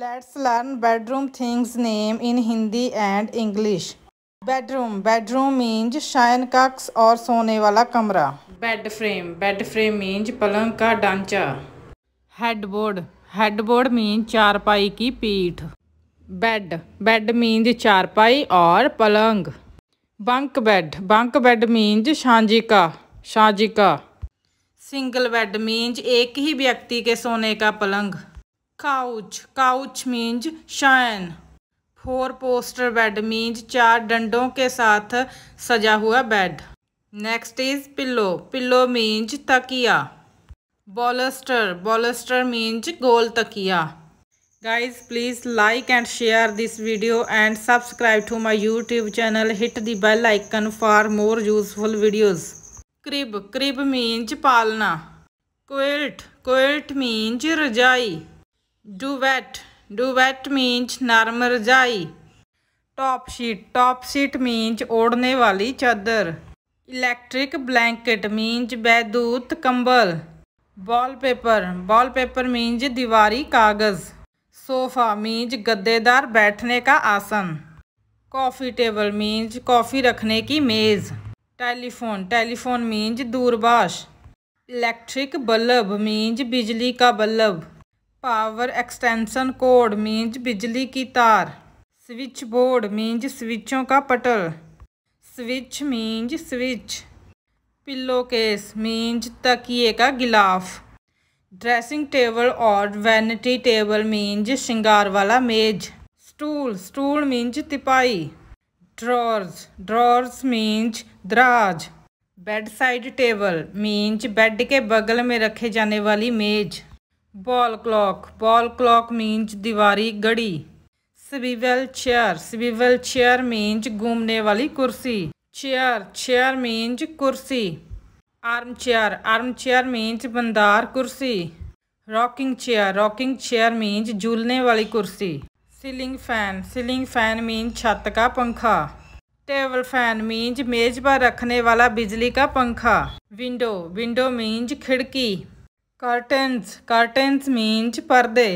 let's learn bedroom things name in Hindi and English bedroom bedroom means शयन कक्स और सोने वाला कमरा bed frame bed frame means पलंग का ढांचा हेडबोर्ड हेडबोर्ड मीन चारपाई की पीठ बेड बेड मीन्स चारपाई और पलंग bunk bed bunk bed means शांजिका शांजिका सिंगल बेड मीन्स एक ही व्यक्ति के सोने का पलंग काउच काउच मीन्ज शाइन फोर पोस्टर बेड मीन्ज चार डंडों के साथ सजा हुआ bed next is pillow pillow means तकिया बॉलस्टर बॉलस्टर मीन्ज गोल तकिया guys please like and share this video and subscribe to my YouTube channel hit the bell icon for more useful videos crib crib मीन्ज पालना quilt क्वेल्ट मीन्ज रजाई डुवैट duvet means नरम रजाई top sheet top sheet means ओढ़ने वाली चादर electric blanket मींज बैदूत कंबल wallpaper wallpaper मींज दीवारी कागज़ सोफ़ा मींज गद्देदार बैठने का आसन कॉफ़ी टेबल मींज कॉफ़ी रखने की मेज़ टेलीफोन टेलीफोन मींज दूरभाष इलेक्ट्रिक बल्ब मींज बिजली का bulb power extension cord means बिजली की तार स्विच बोर्ड मीन्ज स्विचों का पटल switch means switch pillow case means तकिए का गिलाफ ड्रेसिंग टेबल और वैनिटी टेबल मीन्ज श्रृंगार वाला मेज स्टूल स्टूल मीन्ज तिपाई ड्रॉर्स ड्रॉर्स मीन्स दराज bed side table means bed के बगल में रखे जाने वाली मेज wall clock wall clock means दीवारी घड़ी swivel chair swivel chair means घूमने वाली कुर्सी चेयर चेयर मीन्स कुर्सी arm chair arm chair means बंदार कुर्सी rocking chair rocking chair means झूलने वाली कुर्सी ceiling fan ceiling fan means छत का पंखा टेबल फैन मीन्स मेज पर रखने वाला बिजली का पंखा विंडो विंडो मीन्स खिड़की curtains curtains means पर्दे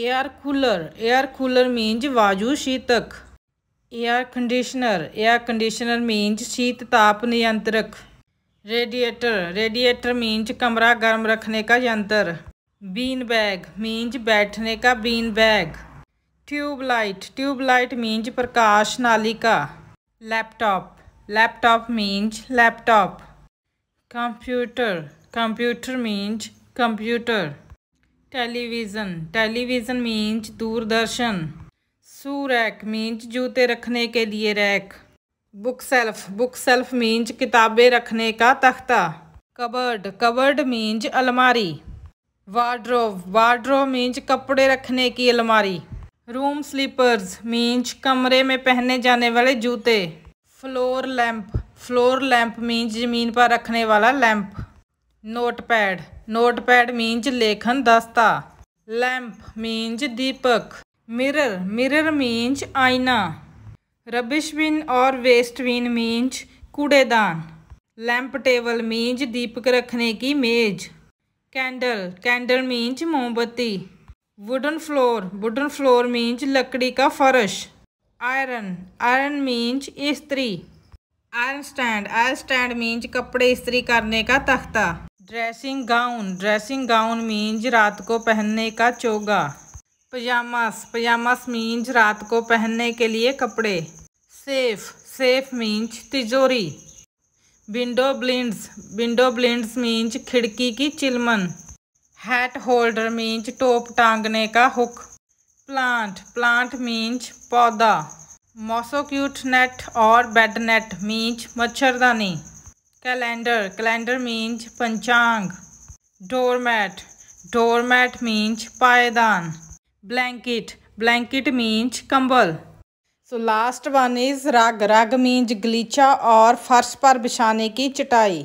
air cooler air cooler means वाजू शीतक air conditioner air conditioner means शीत ताप नियंत्रक रेडिएटर रेडिएटर मीन्स कमरा गर्म रखने का यंत्र बीन बैग मीन्स बैठने का bean bag tube light tube light means प्रकाश नालिका laptop laptop means laptop computer computer means computer television television means दूरदर्शन शू रैक मीन्स जूते रखने के लिए rack book shelf book shelf means किताबें रखने का तख्ता कबर्ड कबर्ड मीन्स अलमारी वार्ड्रोव वार्ड्रोव मीन्स कपड़े रखने की अलमारी रूम स्लीपर्स मीन्स कमरे में पहने जाने वाले जूते floor lamp floor lamp mean ज़मीन पर रखने वाला lamp note pad note pad लेखन दस्ता लैंप मीन्ज दीपक मिरर मिरर मीन्स आईना रबिश बिन और वेस्ट बिन मीन्स कूड़ेदान लैंप टेबल मीन्ज दीपक रखने की मेज कैंडल कैंडल मीन्स मोमबत्ती wooden floor wooden floor means लकड़ी का फर्श आयरन आयरन मीन्स इस्त्री iron stand iron stand means कपड़े इस्त्री करने का तख्ता dressing gown dressing gown means रात को पहनने का चोगा पजामास पजामास मीन्स रात को पहनने के लिए कपड़े सेफ सेफ मीन्स तिजोरी window blinds window blinds means खिड़की की चिलमन हैट होल्डर मीन्स टोप टांगने का हुक प्लांट प्लांट मीन्स पौधा मोसोक्यूट नैट और बैड नैट मींज मच्छरदानी कैलेंडर कैलेंडर मींज पंचांग डोरमैट डोरमैट मींज पायदान ब्लैंकिट ब्लैंकिट मींज कंबल सो लास्ट वन इज़ रग रग मींज गलीचा और फर्श पर बिछाने की चटाई